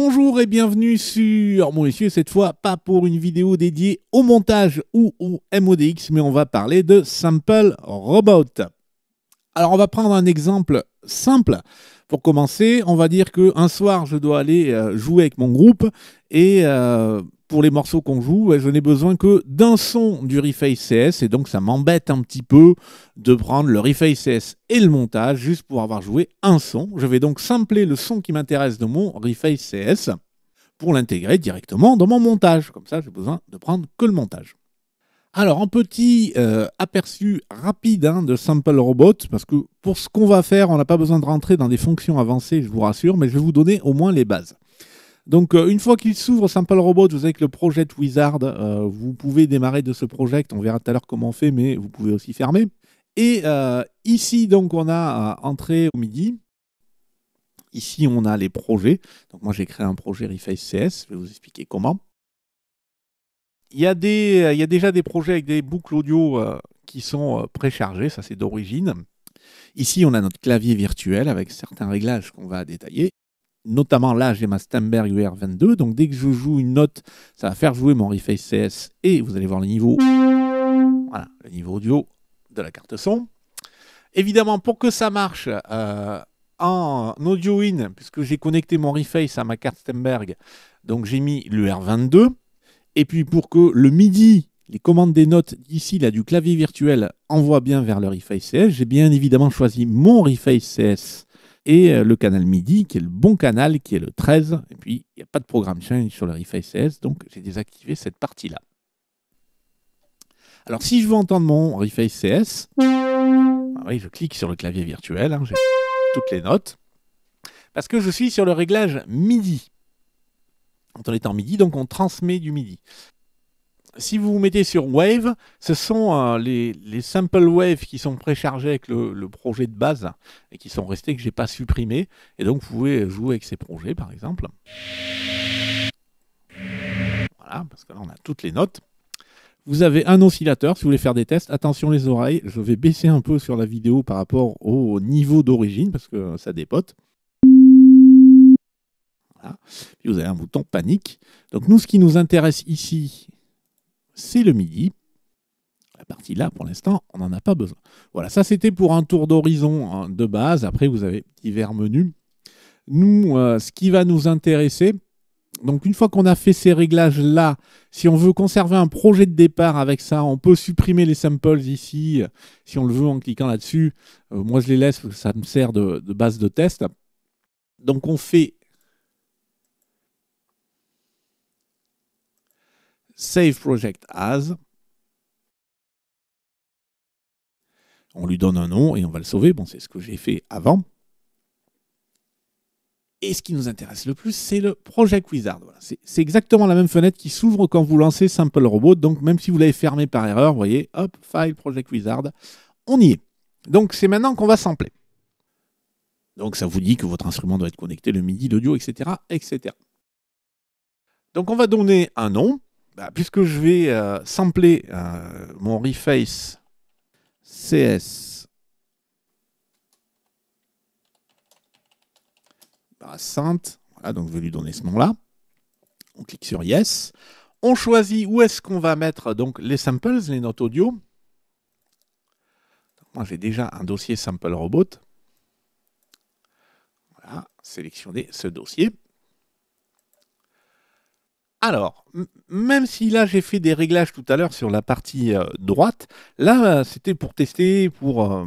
Bonjour et bienvenue sur mon messieurs, cette fois pas pour une vidéo dédiée au montage ou au MODX, mais on va parler de Simple Robot. Alors on va prendre un exemple simple. Pour commencer, on va dire qu'un soir, je dois aller euh, jouer avec mon groupe et euh, pour les morceaux qu'on joue, je n'ai besoin que d'un son du Reface CS et donc ça m'embête un petit peu de prendre le Reface CS et le montage juste pour avoir joué un son. Je vais donc sampler le son qui m'intéresse de mon Reface CS pour l'intégrer directement dans mon montage. Comme ça, j'ai besoin de prendre que le montage. Alors, un petit euh, aperçu rapide hein, de Sample Robot, parce que pour ce qu'on va faire, on n'a pas besoin de rentrer dans des fonctions avancées, je vous rassure, mais je vais vous donner au moins les bases. Donc euh, une fois qu'il s'ouvre Simple Robot, vous avez le Project Wizard, euh, vous pouvez démarrer de ce projet. on verra tout à l'heure comment on fait, mais vous pouvez aussi fermer. Et euh, ici, donc on a entrée au midi, Ici, on a les projets. Donc moi, j'ai créé un projet Reface CS. Je vais vous expliquer comment. Il y, a des, il y a déjà des projets avec des boucles audio qui sont préchargées. Ça, c'est d'origine. Ici, on a notre clavier virtuel avec certains réglages qu'on va détailler notamment là, j'ai ma Steinberg UR22. Donc dès que je joue une note, ça va faire jouer mon Reface CS et vous allez voir le niveau. le niveau audio de la carte son. Évidemment, pour que ça marche euh, en audio in, puisque j'ai connecté mon Reface à ma carte Stemberg, donc j'ai mis l'UR22. Et puis pour que le MIDI, les commandes des notes d'ici, là, du clavier virtuel, envoient bien vers le Reface CS, j'ai bien évidemment choisi mon Reface CS et euh, le canal midi, qui est le bon canal, qui est le 13. Et puis, il n'y a pas de programme change sur le Reface CS, donc j'ai désactivé cette partie-là. Alors, si je veux entendre mon Reface CS, ah oui, je clique sur le clavier virtuel, hein, j'ai toutes les notes, parce que je suis sur le réglage midi. on est en midi, donc on transmet du midi si vous vous mettez sur Wave, ce sont euh, les, simple Wave qui sont préchargés avec le, projet de base et qui sont restés que je n'ai pas supprimés. Et donc vous pouvez jouer avec ces projets par exemple. Voilà, parce que là on a toutes les notes. Vous avez un oscillateur si vous voulez faire des tests. Attention les oreilles, je vais baisser un peu sur la vidéo par rapport au niveau d'origine parce que ça dépote. Voilà. Puis vous avez un bouton panique. Donc nous, ce qui nous intéresse ici, c'est le midi. La partie là, pour l'instant, on n'en a pas besoin. Voilà, ça c'était pour un tour d'horizon hein, de base. Après, vous avez divers menus. Nous, euh, ce qui va nous intéresser, donc une fois qu'on a fait ces réglages-là, si on veut conserver un projet de départ avec ça, on peut supprimer les samples ici, euh, si on le veut, en cliquant là-dessus. Euh, moi, je les laisse, ça me sert de base de test. Donc on fait Save Project As. On lui donne un nom et on va le sauver. Bon, c'est ce que j'ai fait avant. Et ce qui nous intéresse le plus, c'est le Project Wizard. C'est exactement la même fenêtre qui s'ouvre quand vous lancez Simple Robot. Donc, même si vous l'avez fermé par erreur, vous voyez, hop, File, Project Wizard, on y est. Donc, c'est maintenant qu'on va sampler. Donc, ça vous dit que votre instrument doit être connecté, le MIDI, l'audio, etc., etc. Donc, on va donner un nom. Bah, puisque je vais euh, sampler euh, mon reface CS bah, donc je vais lui donner ce nom-là. On clique sur Yes. On choisit où est-ce qu'on va mettre donc les samples, les notes audio. Moi, j'ai déjà un dossier sample robot. Voilà, sélectionner ce dossier. Alors, même si là j'ai fait des réglages tout à l'heure sur la partie euh, droite, là c'était pour tester, pour, euh,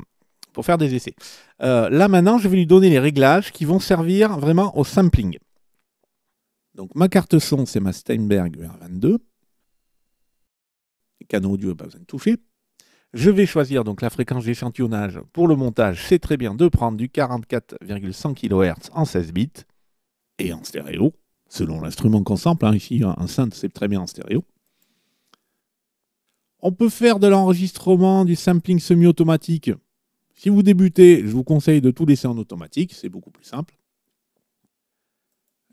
pour faire des essais. Euh, là maintenant, je vais lui donner les réglages qui vont servir vraiment au sampling. Donc ma carte son, c'est ma Steinberg R22. Canaux audio, pas besoin de toucher. Je vais choisir donc la fréquence d'échantillonnage. Pour le montage, c'est très bien de prendre du 44,100 kHz en 16 bits et en stéréo selon l'instrument qu'on sample. Hein, ici, un synth, c'est très bien en stéréo. On peut faire de l'enregistrement, du sampling semi-automatique. Si vous débutez, je vous conseille de tout laisser en automatique, c'est beaucoup plus simple.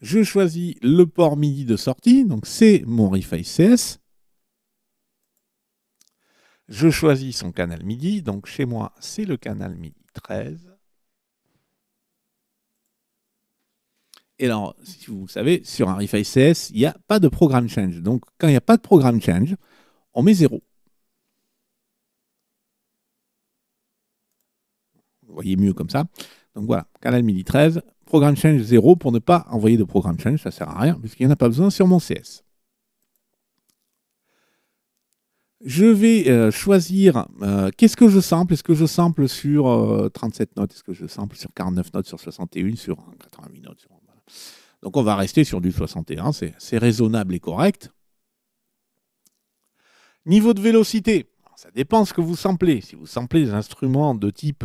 Je choisis le port MIDI de sortie, donc c'est mon Refi CS. Je choisis son canal MIDI, donc chez moi c'est le canal MIDI 13. Et alors, si vous savez, sur un Refi CS, il n'y a pas de programme change. Donc, quand il n'y a pas de programme change, on met 0. Vous voyez mieux comme ça. Donc voilà, canal MIDI 13, programme change 0 pour ne pas envoyer de programme change, ça ne sert à rien, puisqu'il n'y en a pas besoin sur mon CS. Je vais euh, choisir euh, qu'est-ce que je sample. Est-ce que je sample sur 37 euh, notes Est-ce que je sample sur 49 notes, sur 61, sur 88 notes, sur donc on va rester sur du 61, c'est raisonnable et correct. Niveau de vélocité, ça dépend ce que vous samplez. Si vous samplez des instruments de type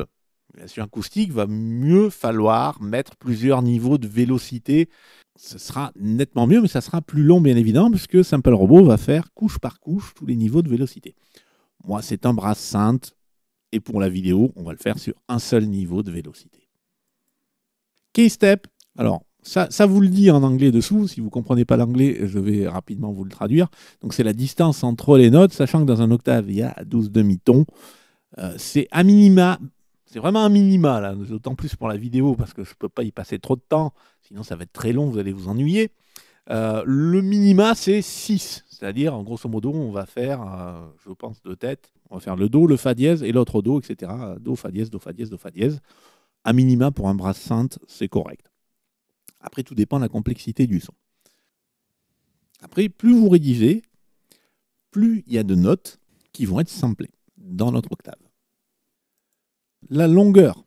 sûr acoustique, va mieux falloir mettre plusieurs niveaux de vélocité. Ce sera nettement mieux, mais ça sera plus long bien évidemment, puisque Simple Robot va faire couche par couche tous les niveaux de vélocité. Moi, c'est un bras sainte et pour la vidéo, on va le faire sur un seul niveau de vélocité. Keystep, alors ça, vous le dit en anglais dessous. Si vous ne comprenez pas l'anglais, je vais rapidement vous le traduire. Donc, c'est la distance entre les notes, sachant que dans un octave, il y a 12 demi-tons. Euh, c'est à minima, c'est vraiment un minima, d'autant plus pour la vidéo, parce que je ne peux pas y passer trop de temps, sinon ça va être très long, vous allez vous ennuyer. Euh, le minima, c'est 6, c'est-à-dire, en grosso modo, on va faire, euh, je pense, deux têtes. On va faire le Do, le Fa dièse et l'autre Do, etc. Do, Fa dièse, Do, Fa dièse, Do, Fa dièse. Un minima, pour un brassante, sainte c'est correct. Après, tout dépend de la complexité du son. Après, plus vous rédigez, plus il y a de notes qui vont être samplées dans notre octave. La longueur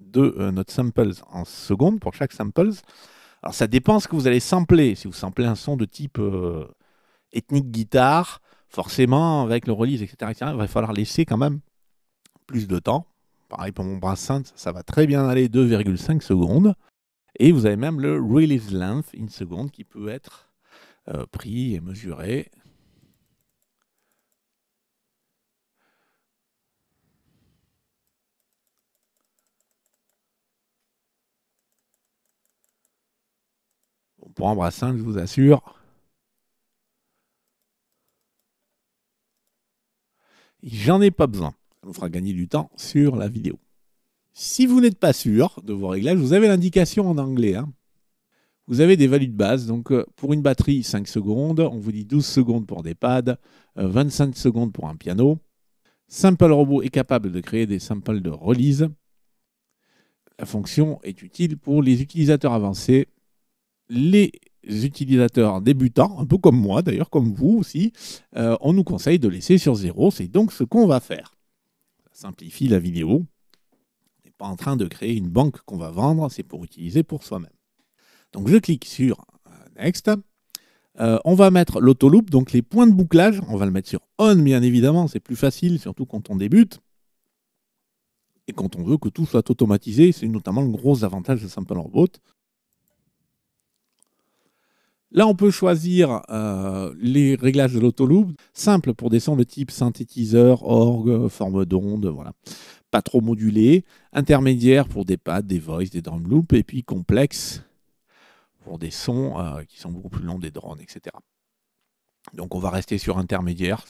de euh, notre samples en secondes, pour chaque samples, alors ça dépend ce que vous allez sampler. Si vous samplez un son de type euh, ethnique guitare, forcément, avec le release, etc., il va falloir laisser quand même plus de temps. Pareil pour mon bras synth, ça va très bien aller 2,5 secondes. Et vous avez même le release length une seconde qui peut être euh, pris et mesuré. pour un brassin, je vous assure, j'en ai pas besoin. Ça nous fera gagner du temps sur la vidéo. Si vous n'êtes pas sûr de vos réglages, vous avez l'indication en anglais. Hein. Vous avez des values de base. Donc, euh, pour une batterie, 5 secondes. On vous dit 12 secondes pour des pads, 25 euh, secondes pour un piano. Simple Robot est capable de créer des samples de release. La fonction est utile pour les utilisateurs avancés, les utilisateurs débutants, un peu comme moi d'ailleurs, comme vous aussi. Euh, on nous conseille de laisser sur zéro. C'est donc ce qu'on va faire. Ça simplifie la vidéo pas en train de créer une banque qu'on va vendre, c'est pour utiliser pour soi-même. Donc je clique sur euh, Next. Euh, on va mettre l'autoloop, donc les points de bouclage, on va le mettre sur On bien évidemment, c'est plus facile, surtout quand on débute. Et quand on veut que tout soit automatisé, c'est notamment le gros avantage de Simple Robot. Là, on peut choisir euh, les réglages de l'autoloop, simple pour descendre sons de type synthétiseur, orgue, forme d'onde, voilà trop modulé, intermédiaire pour des pads, des voices, des drum loops, et puis complexe pour des sons euh, qui sont beaucoup plus longs, des drones, etc. Donc on va rester sur intermédiaire,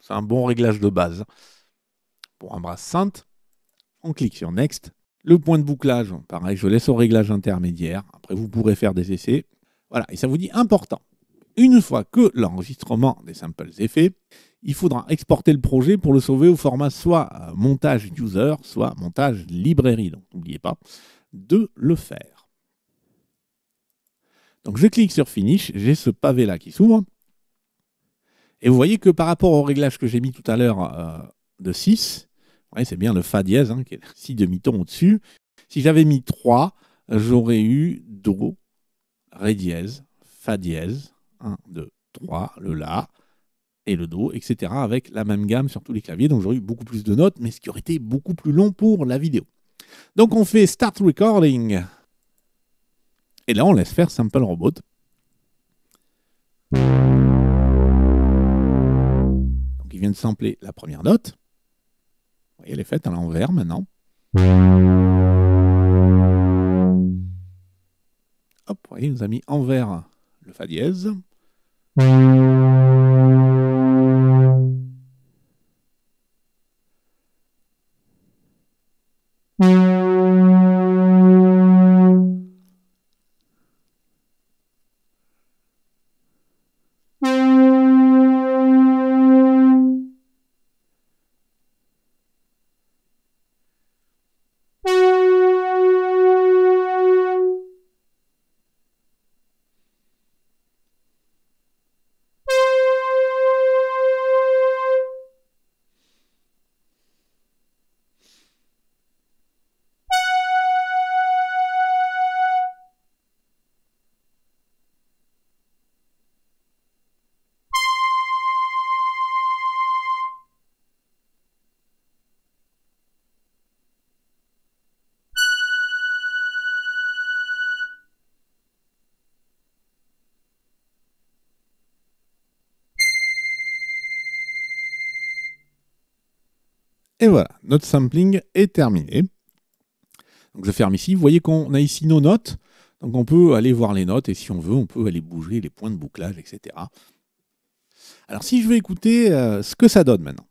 c'est un bon réglage de base. Pour un brass synth, on clique sur Next. Le point de bouclage, pareil, je laisse au réglage intermédiaire. Après, vous pourrez faire des essais. Voilà, et ça vous dit important. Une fois que l'enregistrement des simples est il faudra exporter le projet pour le sauver au format soit euh, montage user, soit montage librairie. Donc n'oubliez pas de le faire. Donc je clique sur Finish, j'ai ce pavé là qui s'ouvre. Et vous voyez que par rapport au réglage que j'ai mis tout à l'heure euh, de 6, c'est bien le Fa dièse hein, qui est 6 demi-tons au-dessus. Si j'avais mis 3, j'aurais eu Do, Ré dièse, Fa dièse, 1, 2, 3, le La, et le Do, etc. avec la même gamme sur tous les claviers. Donc j'aurais eu beaucoup plus de notes, mais ce qui aurait été beaucoup plus long pour la vidéo. Donc on fait Start Recording. Et là, on laisse faire Sample Robot. Donc il vient de sampler la première note. et elle est faite à l'envers maintenant. Hop, voyez, il nous a mis envers le Fa dièse. Et voilà, notre sampling est terminé. Donc je ferme ici. Vous voyez qu'on a ici nos notes. Donc on peut aller voir les notes et si on veut, on peut aller bouger les points de bouclage, etc. Alors si je veux écouter euh, ce que ça donne maintenant.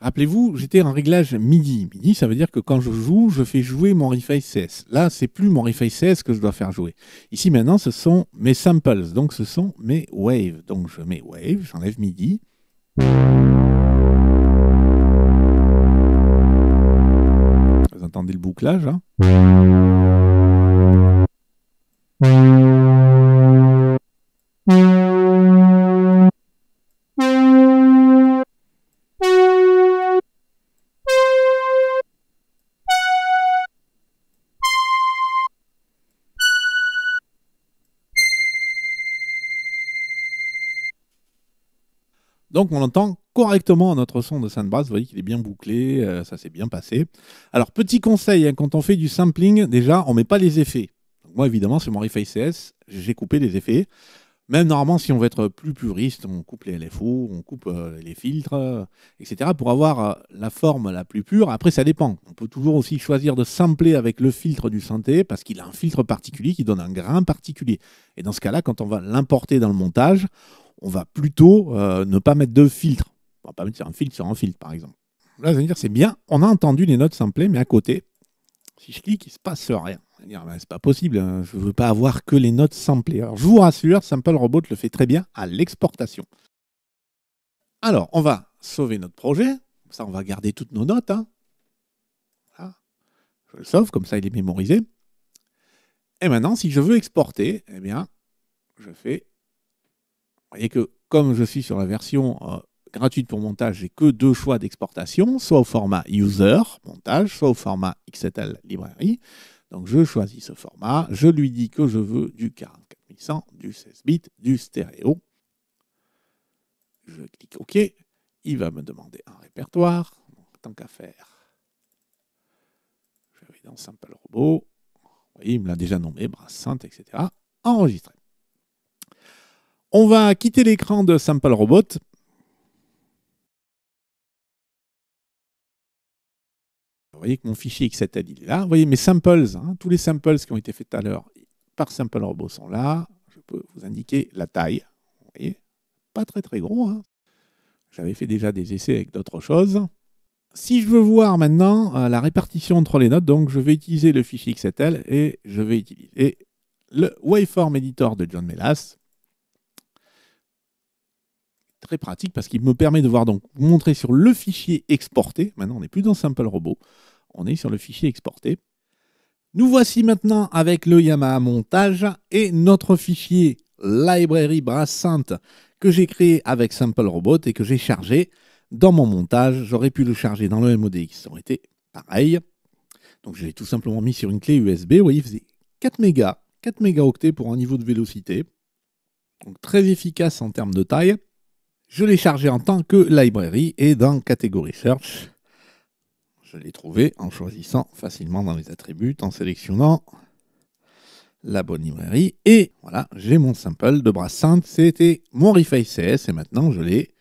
Rappelez-vous, j'étais en réglage MIDI. MIDI, ça veut dire que quand je joue, je fais jouer mon refi CS. Là, c'est plus mon refi CS que je dois faire jouer. Ici, maintenant, ce sont mes samples. Donc, ce sont mes waves. Donc, je mets wave, j'enlève MIDI. le bouclage. Hein. Donc on entend correctement à notre son de Saint-Brasse, Vous voyez qu'il est bien bouclé, euh, ça s'est bien passé. Alors, petit conseil, hein, quand on fait du sampling, déjà, on met pas les effets. moi, évidemment, c'est mon Reface CS, j'ai coupé les effets. Même normalement, si on veut être plus puriste, on coupe les LFO, on coupe euh, les filtres, euh, etc., pour avoir la forme la plus pure. Après, ça dépend. On peut toujours aussi choisir de sampler avec le filtre du synthé, parce qu'il a un filtre particulier qui donne un grain particulier. Et dans ce cas-là, quand on va l'importer dans le montage, on va plutôt ne pas mettre de filtre. On va pas mettre sur un filtre, sur un filtre, par exemple. Là, dire, c'est bien, on a entendu les notes samplées, mais à côté, si je clique, il se passe rien. dire, c'est pas possible, je hein. je veux pas avoir que les notes samplées. Alors, je vous rassure, Simple Robot le fait très bien à l'exportation. Alors, on va sauver notre projet. Ça, on va garder toutes nos notes. Hein. Je le sauve, comme ça, il est mémorisé. Et maintenant, si je veux exporter, eh bien, je fais... Vous voyez que comme je suis sur la version euh, gratuite pour montage, j'ai que deux choix d'exportation, soit au format user, montage, soit au format XML librairie. Donc je choisis ce format, je lui dis que je veux du 44100, du 16 bits, du stéréo. Je clique OK. Il va me demander un répertoire. tant qu'à faire, je vais dans Simple Robot. Vous voyez, il me l'a déjà nommé, sainte, etc. Enregistré. On va quitter l'écran de Simple Robot Vous voyez que mon fichier XL est là. Vous voyez mes samples, hein. tous les samples qui ont été faits tout à l'heure par Simple Robot sont là. Je peux vous indiquer la taille. Vous voyez, pas très très gros. Hein. J'avais fait déjà des essais avec d'autres choses. Si je veux voir maintenant euh, la répartition entre les notes, donc je vais utiliser le fichier XL et je vais utiliser le waveform editor de John Melas très pratique parce qu'il me permet de voir donc montrer sur le fichier exporté. Maintenant, on n'est plus dans Simple Robot, on est sur le fichier exporté. Nous voici maintenant avec le Yamaha Montage et notre fichier Library Brassante que j'ai créé avec Simple Robot et que j'ai chargé dans mon montage. J'aurais pu le charger dans le MODX, ça aurait été pareil. Donc je l'ai tout simplement mis sur une clé USB. Vous voyez, il faisait 4 mégas, 4 mégaoctets pour un niveau de vélocité. Donc très efficace en termes de taille. Je l'ai chargé en tant que librairie et dans catégorie search, je l'ai trouvé en choisissant facilement dans les attributs, en sélectionnant la bonne librairie. Et voilà, j'ai mon sample de brassante, C'était mon Refile CS et maintenant je l'ai.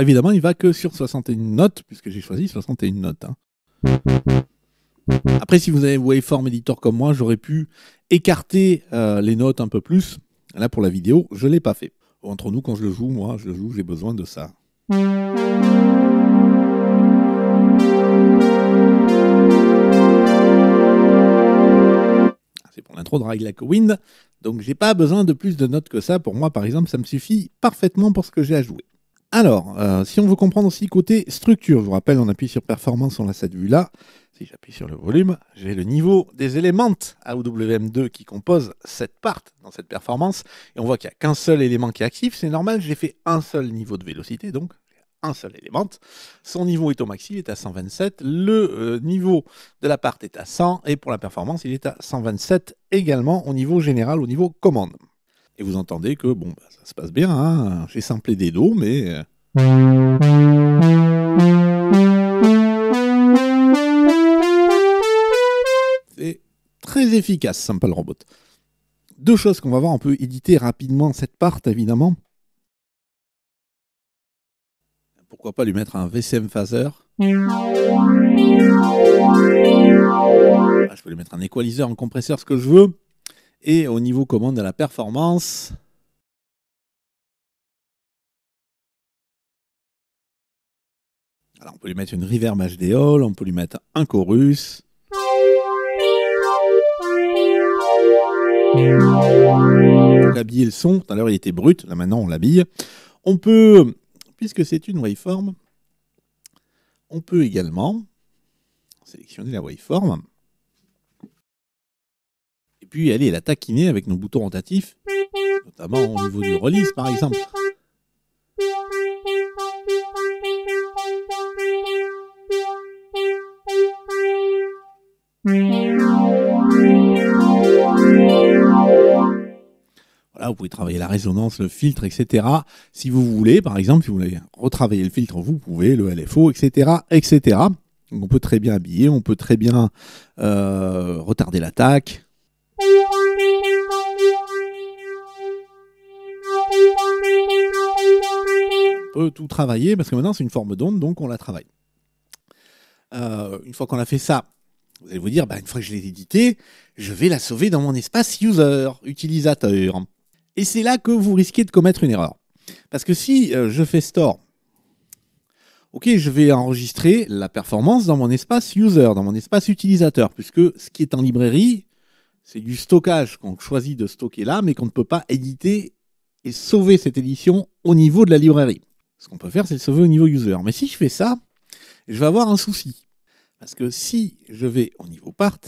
évidemment, il va que sur 61 notes, puisque j'ai choisi 61 notes. Hein. Après, si vous avez Waveform Editor comme moi, j'aurais pu écarter euh, les notes un peu plus. Là, pour la vidéo, je ne l'ai pas fait. Entre nous, quand je le joue, moi, je le joue, j'ai besoin de ça. Ah, c'est pour l'intro de Ride Like Wind, donc j'ai pas besoin de plus de notes que ça. Pour moi, par exemple, ça me suffit parfaitement pour ce que j'ai à jouer. Alors, euh, si on veut comprendre aussi côté structure, je vous rappelle, on appuie sur performance, on a cette vue-là. Si j'appuie sur le volume, j'ai le niveau des éléments awm 2 qui composent cette part dans cette performance. Et on voit qu'il n'y a qu'un seul élément qui est actif. C'est normal, j'ai fait un seul niveau de vélocité, donc un seul élément. Son niveau est au maxi, il est à 127. Le euh, niveau de la part est à 100. Et pour la performance, il est à 127 également au niveau général, au niveau commande. Et vous entendez que bon, bah, ça se passe bien, hein j'ai samplé des dos, mais... Euh, c'est très efficace, le Robot. Deux choses qu'on va voir, on peut éditer rapidement cette part, évidemment. Pourquoi pas lui mettre un VCM phaser ah, Je peux lui mettre un equalizer, un compresseur, ce que je veux. Et au niveau commande de la performance, alors on peut lui mettre une reverb hall on peut lui mettre un chorus. On peut le son, tout à l'heure il était brut, là maintenant on l'habille. On peut, puisque c'est une waveform, on peut également sélectionner la waveform et puis aller la taquiner avec nos boutons rotatifs, notamment au niveau du release par exemple. Voilà, vous pouvez travailler la résonance, le filtre, etc. Si vous voulez, par exemple, si vous voulez retravailler le filtre, vous pouvez, le LFO, etc. etc. on peut très bien habiller, on peut très bien euh, retarder l'attaque, tout travailler, parce que maintenant c'est une forme d'onde, donc on la travaille. Euh, une fois qu'on a fait ça, vous allez vous dire, bah, une fois que je l'ai édité je vais la sauver dans mon espace user, utilisateur. Et c'est là que vous risquez de commettre une erreur. Parce que si euh, je fais store, ok, je vais enregistrer la performance dans mon espace user, dans mon espace utilisateur, puisque ce qui est en librairie, c'est du stockage qu'on choisit de stocker là, mais qu'on ne peut pas éditer et sauver cette édition au niveau de la librairie. Ce qu'on peut faire, c'est le sauver au niveau user. Mais si je fais ça, je vais avoir un souci. Parce que si je vais au niveau part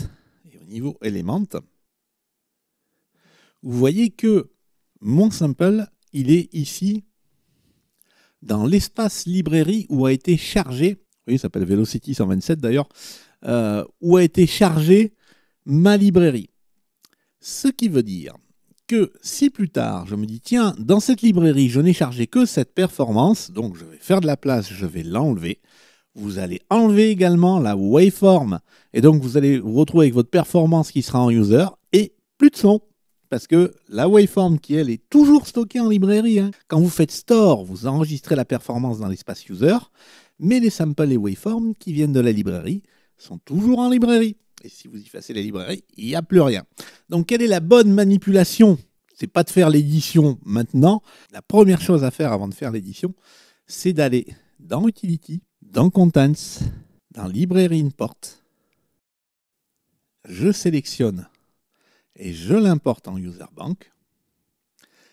et au niveau élément, vous voyez que mon sample, il est ici dans l'espace librairie où a été chargé, voyez, il s'appelle Velocity 127 d'ailleurs, euh, où a été chargé ma librairie. Ce qui veut dire que si plus tard je me dis tiens, dans cette librairie, je n'ai chargé que cette performance, donc je vais faire de la place, je vais l'enlever. Vous allez enlever également la waveform et donc vous allez vous retrouver avec votre performance qui sera en user et plus de son parce que la waveform qui elle est toujours stockée en librairie. Hein. Quand vous faites store, vous enregistrez la performance dans l'espace user, mais les samples et waveform qui viennent de la librairie sont toujours en librairie. Et si vous effacez la librairie, il n'y a plus rien. Donc quelle est la bonne manipulation C'est pas de faire l'édition maintenant. La première chose à faire avant de faire l'édition, c'est d'aller dans Utility, dans Contents, dans Librairie Import. Je sélectionne et je l'importe en User Bank.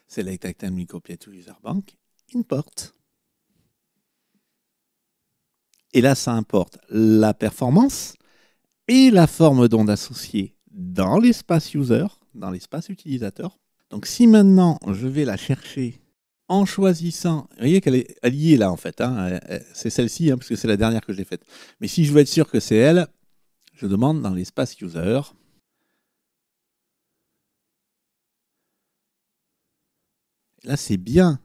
Select item copy to User Bank, Import. Et là, ça importe la performance, et la forme d'onde associée dans l'espace user, dans l'espace utilisateur. Donc si maintenant je vais la chercher en choisissant, vous voyez qu'elle est, alliée là en fait, hein, euh, euh, c'est celle-ci hein, parce que c'est la dernière que j'ai faite. Mais si je veux être sûr que c'est elle, je demande dans l'espace user. Là c'est bien.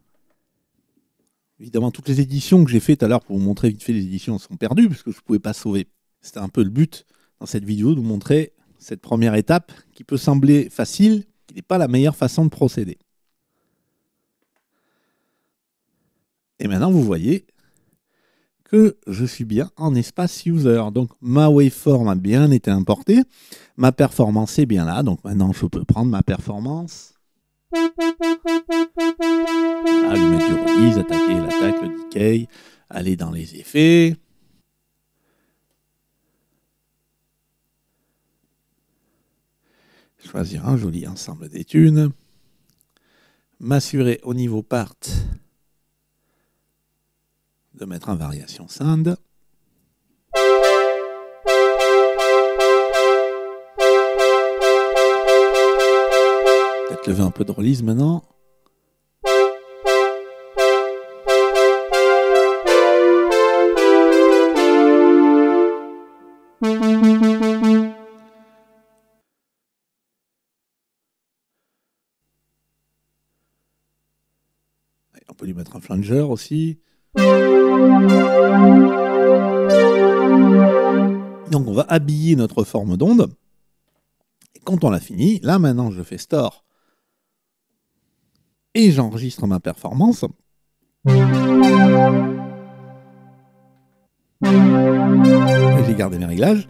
Évidemment toutes les éditions que j'ai faites tout à l'heure pour vous montrer vite fait les éditions sont perdues parce que je ne pouvais pas sauver. C'était un peu le but cette vidéo, de vous montrer cette première étape qui peut sembler facile, qui n'est pas la meilleure façon de procéder. Et maintenant, vous voyez que je suis bien en espace user. Donc, ma waveform a bien été importée, ma performance est bien là. Donc, maintenant, je peux prendre ma performance. Allumer du release, attaquer l'attaque, le decay, aller dans les effets, choisir un joli ensemble d'études, m'assurer au niveau part de mettre en variation SAND. Peut-être lever un peu de release maintenant. flanger aussi. Donc on va habiller notre forme d'onde. quand on l'a fini, là maintenant je fais store. Et j'enregistre ma performance. Et j'ai gardé mes réglages.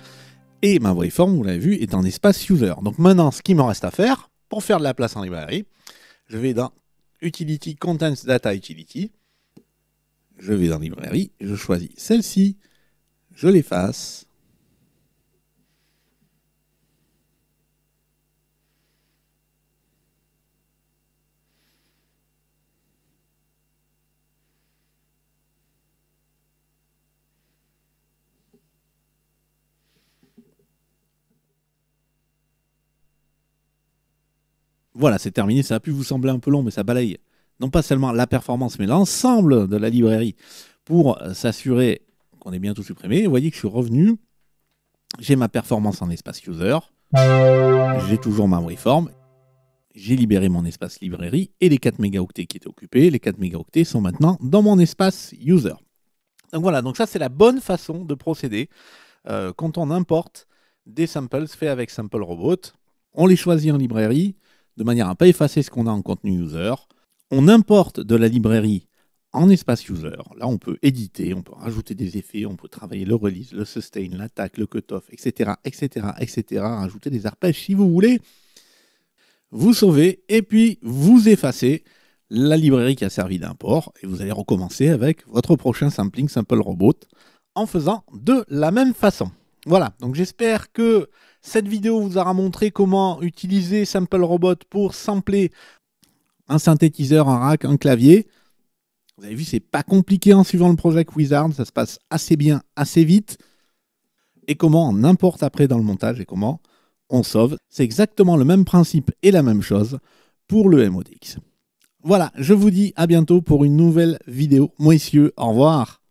Et ma waveform, vous l'avez vu, est en espace user. Donc maintenant, ce qu'il me reste à faire, pour faire de la place en librairie, je vais dans Utility, Contents Data Utility. Je vais dans Librairie, je choisis celle-ci, je l'efface, Voilà, c'est terminé. Ça a pu vous sembler un peu long, mais ça balaye non pas seulement la performance, mais l'ensemble de la librairie pour euh, s'assurer qu'on est bien tout supprimé. Vous voyez que je suis revenu. J'ai ma performance en espace user. J'ai toujours ma waveform. J'ai libéré mon espace librairie et les 4 mégaoctets qui étaient occupés. Les 4 mégaoctets sont maintenant dans mon espace user. Donc voilà, donc ça c'est la bonne façon de procéder euh, quand on importe des samples faits avec Sample Robot. On les choisit en librairie, de manière à ne pas effacer ce qu'on a en contenu user. On importe de la librairie en espace user. Là, on peut éditer, on peut rajouter des effets, on peut travailler le release, le sustain, l'attaque, le cutoff, etc., etc., etc., rajouter des arpèges si vous voulez. Vous sauvez et puis vous effacez la librairie qui a servi d'import et vous allez recommencer avec votre prochain sampling simple Robot en faisant de la même façon. Voilà, donc j'espère que cette vidéo vous aura montré comment utiliser Sample Robot pour sampler un synthétiseur, un rack, un clavier. Vous avez vu, c'est pas compliqué en suivant le projet Wizard, ça se passe assez bien, assez vite. Et comment on importe après dans le montage et comment on sauve. C'est exactement le même principe et la même chose pour le MODX. Voilà, je vous dis à bientôt pour une nouvelle vidéo. cieux au revoir.